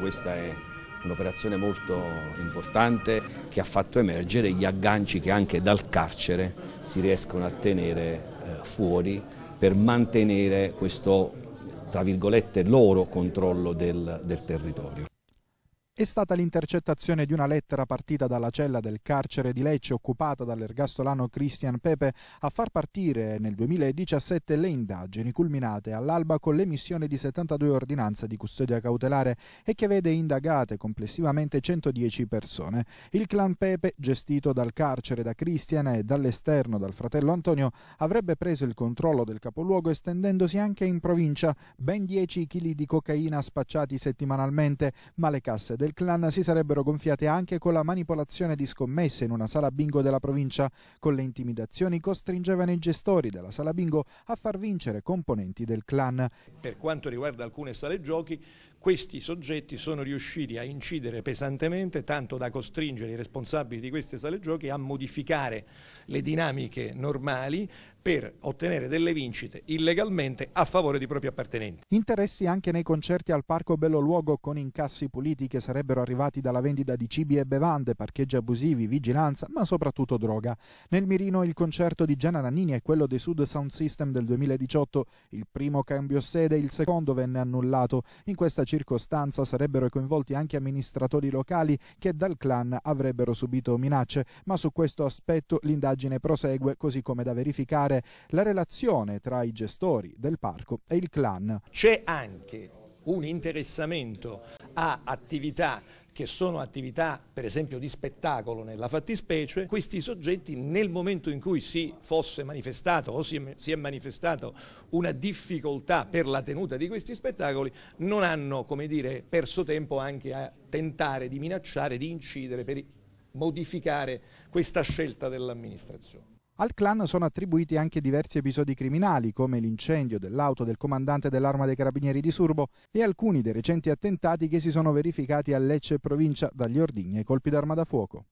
Questa è un'operazione molto importante che ha fatto emergere gli agganci che anche dal carcere si riescono a tenere eh, fuori per mantenere questo tra virgolette loro controllo del, del territorio è stata l'intercettazione di una lettera partita dalla cella del carcere di Lecce occupata dall'ergastolano Christian Pepe a far partire nel 2017 le indagini culminate all'alba con l'emissione di 72 ordinanze di custodia cautelare e che vede indagate complessivamente 110 persone. Il clan Pepe, gestito dal carcere da Christian e dall'esterno dal fratello Antonio, avrebbe preso il controllo del capoluogo estendendosi anche in provincia ben 10 kg di cocaina spacciati settimanalmente, ma le casse del clan si sarebbero gonfiate anche con la manipolazione di scommesse in una sala bingo della provincia. Con le intimidazioni costringevano i gestori della sala bingo a far vincere componenti del clan. Per quanto riguarda alcune sale giochi, questi soggetti sono riusciti a incidere pesantemente tanto da costringere i responsabili di queste sale giochi a modificare le dinamiche normali per ottenere delle vincite illegalmente a favore di propri appartenenti. Interessi anche nei concerti al Parco Belloluogo con incassi puliti che sarebbero arrivati dalla vendita di cibi e bevande, parcheggi abusivi, vigilanza, ma soprattutto droga. Nel mirino il concerto di Gianna Nannini e quello dei Sud Sound System del 2018, il primo cambio sede, il secondo venne annullato. In questa circostanza sarebbero coinvolti anche amministratori locali che dal clan avrebbero subito minacce, ma su questo aspetto l'indagine prosegue così come da verificare la relazione tra i gestori del parco e il clan. C'è anche un interessamento a attività che sono attività per esempio di spettacolo nella fattispecie, questi soggetti nel momento in cui si fosse manifestato o si è, si manifestata una difficoltà per la tenuta di questi spettacoli non hanno come dire, perso tempo anche a tentare di minacciare, di incidere per modificare questa scelta dell'amministrazione. Al clan sono attribuiti anche diversi episodi criminali, come l'incendio dell'auto del comandante dell'arma dei carabinieri di Surbo e alcuni dei recenti attentati che si sono verificati a Lecce e provincia dagli ordigni ai colpi d'arma da fuoco.